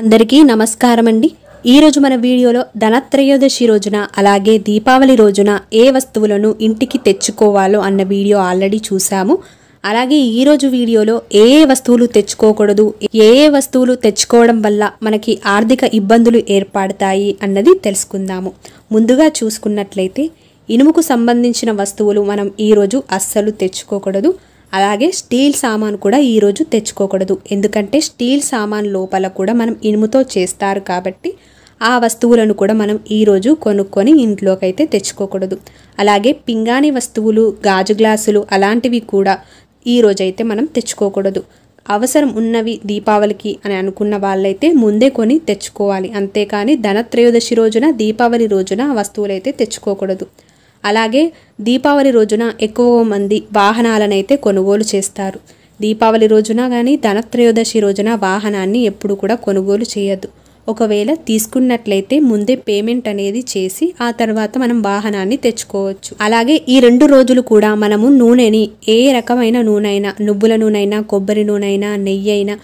అందరికీ నమస్కారం అండి ఈరోజు మన వీడియోలో ధనత్రయోదశి రోజున అలాగే దీపావళి రోజున ఏ వస్తువులను ఇంటికి తెచ్చుకోవాలో అన్న వీడియో ఆల్రెడీ చూసాము అలాగే ఈరోజు వీడియోలో ఏ ఏ వస్తువులు తెచ్చుకోకూడదు ఏ ఏ వస్తువులు తెచ్చుకోవడం వల్ల మనకి ఆర్థిక ఇబ్బందులు ఏర్పడతాయి అన్నది తెలుసుకుందాము ముందుగా చూసుకున్నట్లయితే ఇనుముకు సంబంధించిన వస్తువులు మనం ఈరోజు అస్సలు తెచ్చుకోకూడదు అలాగే స్టీల్ సామాన్ కూడా ఈరోజు తెచ్చుకోకూడదు ఎందుకంటే స్టీల్ సామాన్ లోపల కూడా మనం ఇనుముతో చేస్తారు కాబట్టి ఆ వస్తువులను కూడా మనం ఈరోజు కొనుక్కొని ఇంట్లోకైతే తెచ్చుకోకూడదు అలాగే పింగాణి వస్తువులు గాజు గ్లాసులు అలాంటివి కూడా ఈరోజైతే మనం తెచ్చుకోకూడదు అవసరం ఉన్నవి దీపావళికి అని అనుకున్న వాళ్ళైతే ముందే కొని తెచ్చుకోవాలి అంతేకాని ధనత్రయోదశి రోజున దీపావళి రోజున వస్తువులైతే తెచ్చుకోకూడదు అలాగే దీపావళి రోజున ఎక్కువ మంది వాహనాలనైతే కొనుగోలు చేస్తారు దీపావళి రోజున కానీ ధనత్రయోదశి రోజున వాహనాన్ని ఎప్పుడు కూడా కొనుగోలు చేయొద్దు ఒకవేళ తీసుకున్నట్లయితే ముందే పేమెంట్ అనేది చేసి ఆ తర్వాత మనం వాహనాన్ని తెచ్చుకోవచ్చు అలాగే ఈ రెండు రోజులు కూడా మనము నూనెని ఏ రకమైన నూనె అయినా నువ్వుల నూనె అయినా కొబ్బరి నూనె అయినా నెయ్యి అయినా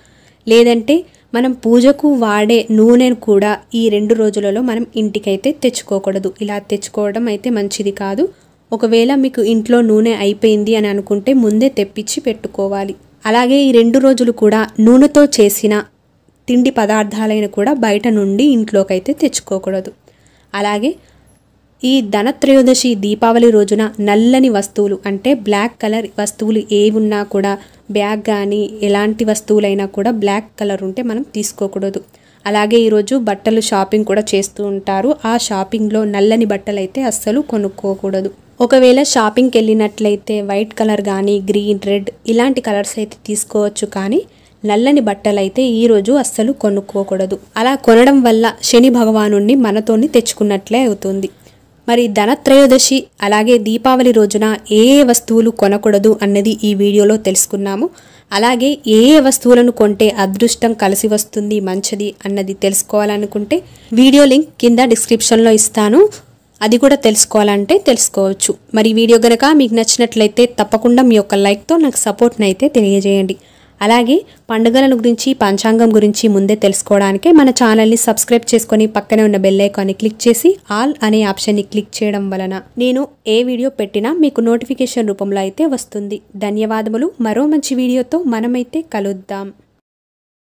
లేదంటే మనం పూజకు వాడే నూనెను కూడా ఈ రెండు రోజులలో మనం ఇంటికైతే తెచ్చుకోకూడదు ఇలా తెచ్చుకోవడం అయితే మంచిది కాదు ఒకవేళ మీకు ఇంట్లో నూనె అయిపోయింది అని అనుకుంటే ముందే తెప్పించి పెట్టుకోవాలి అలాగే ఈ రెండు రోజులు కూడా నూనెతో చేసిన తిండి పదార్థాలైన కూడా బయట నుండి ఇంట్లోకైతే తెచ్చుకోకూడదు అలాగే ఈ ధనత్రయోదశి దీపావళి రోజున నల్లని వస్తువులు అంటే బ్లాక్ కలర్ వస్తువులు ఏవున్నా కూడా బ్యాగ్ కానీ ఎలాంటి వస్తువులైనా కూడా బ్లాక్ కలర్ ఉంటే మనం తీసుకోకూడదు అలాగే ఈరోజు బట్టలు షాపింగ్ కూడా చేస్తూ ఉంటారు ఆ షాపింగ్లో నల్లని బట్టలు అయితే అస్సలు కొనుక్కోకూడదు ఒకవేళ షాపింగ్కి వెళ్ళినట్లయితే వైట్ కలర్ కానీ గ్రీన్ రెడ్ ఇలాంటి కలర్స్ అయితే తీసుకోవచ్చు కానీ నల్లని బట్టలైతే ఈరోజు అస్సలు కొనుక్కోకూడదు అలా కొనడం వల్ల శని భగవాను మనతోని తెచ్చుకున్నట్లే అవుతుంది మరి ధనత్రయోదశి అలాగే దీపావళి రోజున ఏ ఏ వస్తువులు కొనకూడదు అన్నది ఈ వీడియోలో తెలుసుకున్నాము అలాగే ఏ ఏ వస్తువులను కొంటే అదృష్టం కలిసి వస్తుంది మంచిది అన్నది తెలుసుకోవాలనుకుంటే వీడియో లింక్ కింద డిస్క్రిప్షన్లో ఇస్తాను అది కూడా తెలుసుకోవాలంటే తెలుసుకోవచ్చు మరి వీడియో గనక మీకు నచ్చినట్లయితే తప్పకుండా మీ యొక్క లైక్తో నాకు సపోర్ట్నైతే తెలియజేయండి అలాగే పండుగలను గురించి పంచాంగం గురించి ముందే తెలుసుకోవడానికి మన ఛానల్ని సబ్స్క్రైబ్ చేసుకొని పక్కనే ఉన్న బెల్లైకాన్ని క్లిక్ చేసి ఆల్ అనే ఆప్షన్ని క్లిక్ చేయడం వలన నేను ఏ వీడియో పెట్టినా మీకు నోటిఫికేషన్ రూపంలో అయితే వస్తుంది ధన్యవాదములు మరో మంచి వీడియోతో మనమైతే కలుద్దాం